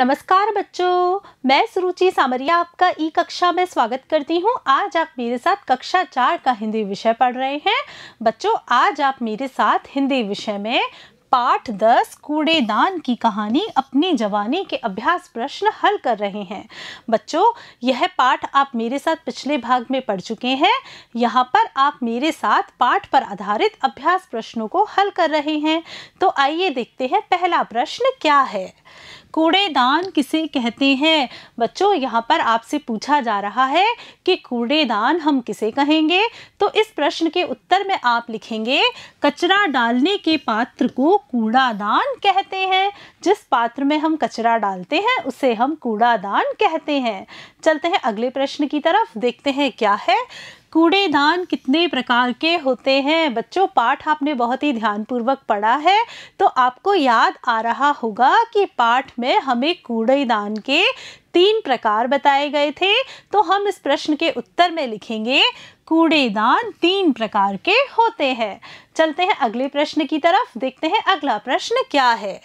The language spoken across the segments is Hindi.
नमस्कार बच्चों मैं सुरुचि सामरिया आपका ई कक्षा में स्वागत करती हूँ आज आप मेरे साथ कक्षा चार का हिंदी विषय पढ़ रहे हैं बच्चों आज आप मेरे साथ हिंदी विषय में पाठ दस कूड़ेदान की कहानी अपनी जवानी के अभ्यास प्रश्न हल कर रहे हैं बच्चों यह पाठ आप मेरे साथ पिछले भाग में पढ़ चुके हैं यहाँ पर आप मेरे साथ पाठ पर आधारित अभ्यास प्रश्नों को हल कर रहे हैं तो आइए देखते हैं पहला प्रश्न क्या है कूड़ेदान किसे कहते हैं बच्चों यहाँ पर आपसे पूछा जा रहा है कि कूड़ेदान हम किसे कहेंगे तो इस प्रश्न के उत्तर में आप लिखेंगे कचरा डालने के पात्र को कूड़ादान कहते हैं जिस पात्र में हम कचरा डालते हैं उसे हम कूड़ादान कहते हैं चलते हैं अगले प्रश्न की तरफ देखते हैं क्या है कूड़ेदान कितने प्रकार के होते हैं बच्चों पाठ आपने बहुत ही ध्यानपूर्वक पढ़ा है तो आपको याद आ रहा होगा कि पाठ में हमें कूड़ेदान के तीन प्रकार बताए गए थे तो हम इस प्रश्न के उत्तर में लिखेंगे कूड़ेदान तीन प्रकार के होते हैं चलते हैं अगले प्रश्न की तरफ देखते हैं अगला प्रश्न क्या है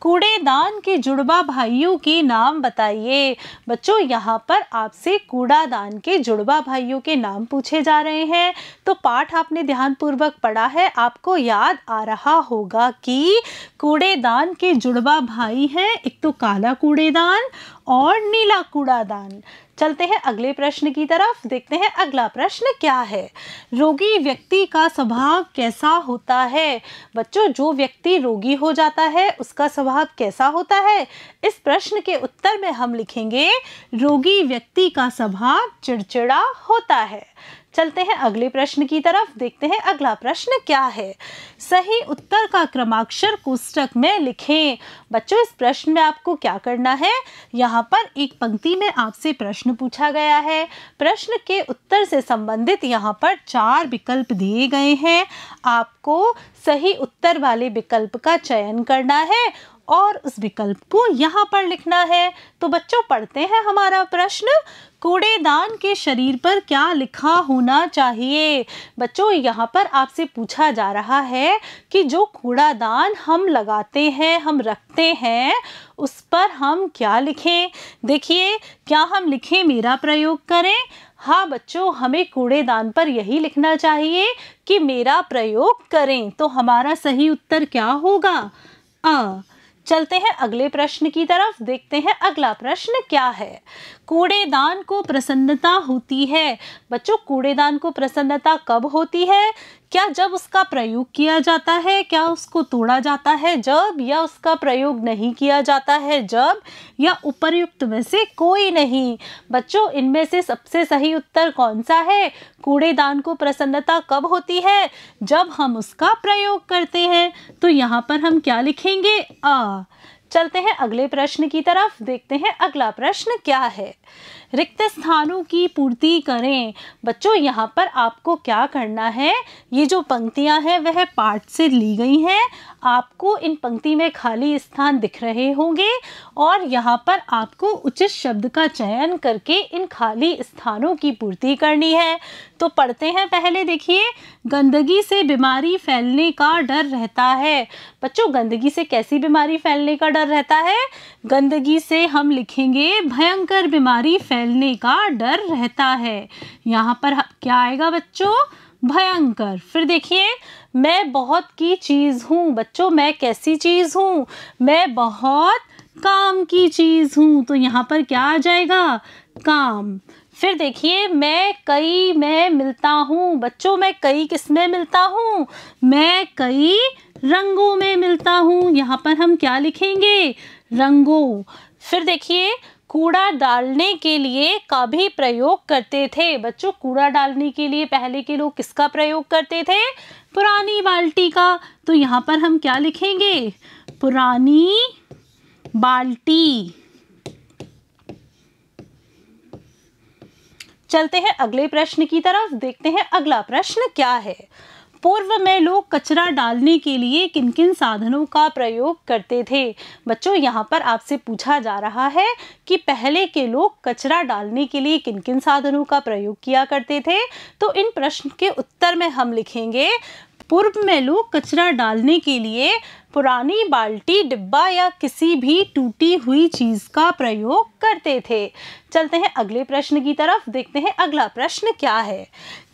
कूड़ेदान के जुड़वा भाइयों के नाम बताइए बच्चों यहाँ पर आपसे कूड़ादान के जुड़वा भाइयों के नाम पूछे जा रहे हैं तो पाठ आपने ध्यानपूर्वक पढ़ा है आपको याद आ रहा होगा कि कूड़ेदान के जुड़वा भाई हैं एक तो काला कूड़ेदान और नीला कूड़ादान चलते हैं अगले प्रश्न की तरफ देखते हैं अगला प्रश्न क्या है रोगी व्यक्ति का स्वभाव कैसा होता है बच्चों जो व्यक्ति रोगी हो जाता है उसका स्वभाव कैसा होता है इस प्रश्न के उत्तर में हम लिखेंगे रोगी व्यक्ति का स्वभाव चिड़चिड़ा होता है चलते हैं अगले प्रश्न की तरफ देखते हैं अगला प्रश्न क्या है सही उत्तर का क्रमाक्षर पुस्तक में लिखें बच्चों इस प्रश्न में आपको क्या करना है यहाँ पर एक पंक्ति में आपसे प्रश्न पूछा गया है प्रश्न के उत्तर से संबंधित यहाँ पर चार विकल्प दिए गए हैं आपको सही उत्तर वाले विकल्प का चयन करना है और उस विकल्प को यहाँ पर लिखना है तो बच्चों पढ़ते हैं हमारा प्रश्न कूड़ेदान के शरीर पर क्या लिखा होना चाहिए बच्चों यहाँ पर आपसे पूछा जा रहा है कि जो कूड़ादान हम लगाते हैं हम रखते हैं उस पर हम क्या लिखें देखिए क्या हम लिखें मेरा प्रयोग करें हाँ बच्चों हमें कूड़ेदान पर यही लिखना चाहिए कि मेरा प्रयोग करें तो हमारा सही उत्तर क्या होगा आ, चलते हैं अगले प्रश्न की तरफ देखते हैं अगला प्रश्न क्या है कूड़ेदान को प्रसन्नता होती है बच्चों कूड़ेदान को प्रसन्नता कब होती है क्या जब उसका प्रयोग किया जाता है क्या उसको तोड़ा जाता है जब या उसका प्रयोग नहीं किया जाता है जब या उपर्युक्त में से कोई नहीं बच्चों इनमें से सबसे सही उत्तर कौन सा है कूड़ेदान को प्रसन्नता कब होती है जब हम उसका प्रयोग करते हैं तो यहाँ पर हम क्या लिखेंगे आ चलते हैं अगले प्रश्न की तरफ देखते हैं अगला प्रश्न क्या है रिक्त स्थानों की पूर्ति करें बच्चों यहाँ पर आपको क्या करना है ये जो पंक्तियाँ हैं वह पाठ से ली गई हैं आपको इन पंक्ति में खाली स्थान दिख रहे होंगे और यहाँ पर आपको उचित शब्द का चयन करके इन खाली स्थानों की पूर्ति करनी है तो पढ़ते हैं पहले देखिए गंदगी से बीमारी फैलने का डर रहता है बच्चों गंदगी से कैसी बीमारी फैलने का डर रहता है गंदगी से हम लिखेंगे भयंकर बीमारी फैलने का डर रहता है यहाँ पर क्या आएगा बच्चों भयंकर फिर देखिए मैं बहुत की चीज़ हूँ बच्चों मैं कैसी चीज़ हूँ मैं बहुत काम की चीज़ हूँ तो यहाँ पर क्या आ जाएगा काम फिर देखिए मैं कई मैं मिलता हूँ बच्चों मैं कई किस में मिलता हूँ मैं कई रंगों में मिलता हूँ यहाँ पर हम क्या लिखेंगे रंगों फिर देखिए कूड़ा डालने के लिए का भी प्रयोग करते थे बच्चों कूड़ा डालने के लिए पहले के लोग किसका प्रयोग करते थे पुरानी बाल्टी का तो यहाँ पर हम क्या लिखेंगे पुरानी बाल्टी चलते हैं अगले प्रश्न की तरफ देखते हैं अगला प्रश्न क्या है पूर्व में लोग कचरा डालने के लिए किन किन साधनों का प्रयोग करते थे बच्चों यहाँ पर आपसे पूछा जा रहा है कि पहले के लोग कचरा डालने के लिए किन किन साधनों का प्रयोग किया करते थे तो इन प्रश्न के उत्तर में हम लिखेंगे पूर्व में लोग कचरा डालने के लिए पुरानी बाल्टी डिब्बा या किसी भी टूटी हुई चीज़ का प्रयोग करते थे चलते हैं अगले प्रश्न की तरफ देखते हैं अगला प्रश्न क्या है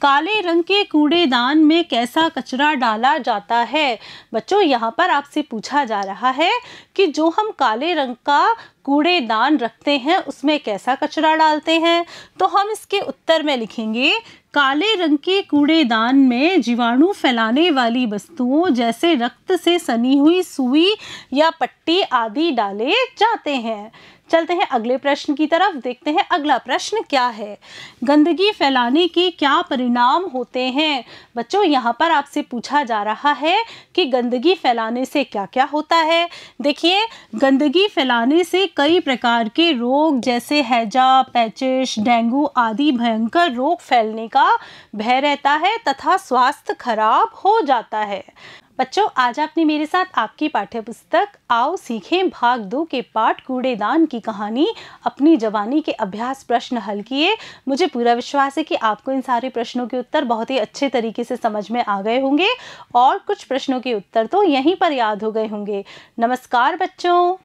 काले रंग के कूड़ेदान में कैसा कचरा डाला जाता है बच्चों यहाँ पर आपसे पूछा जा रहा है कि जो हम काले रंग का कूड़ेदान रखते हैं उसमें कैसा कचरा डालते हैं तो हम इसके उत्तर में लिखेंगे काले रंग के कूड़ेदान में जीवाणु फैलाने वाली वस्तुओं जैसे रक्त से सनी रुई सुई या पट्टी आदि डाले जाते हैं चलते हैं अगले प्रश्न की तरफ देखते हैं अगला प्रश्न क्या है गंदगी फैलाने के क्या परिणाम होते हैं बच्चों यहाँ पर आपसे पूछा जा रहा है कि गंदगी फैलाने से क्या क्या होता है देखिए गंदगी फैलाने से कई प्रकार के रोग जैसे हैजा पैचिश डेंगू आदि भयंकर रोग फैलने का भय रहता है तथा स्वास्थ्य खराब हो जाता है बच्चों आज आपने मेरे साथ आपकी पाठ्य पुस्तक आओ सीखें भाग दो के पाठ कूड़ेदान की कहानी अपनी जवानी के अभ्यास प्रश्न हल किए मुझे पूरा विश्वास है कि आपको इन सारे प्रश्नों के उत्तर बहुत ही अच्छे तरीके से समझ में आ गए होंगे और कुछ प्रश्नों के उत्तर तो यहीं पर याद हो गए होंगे नमस्कार बच्चों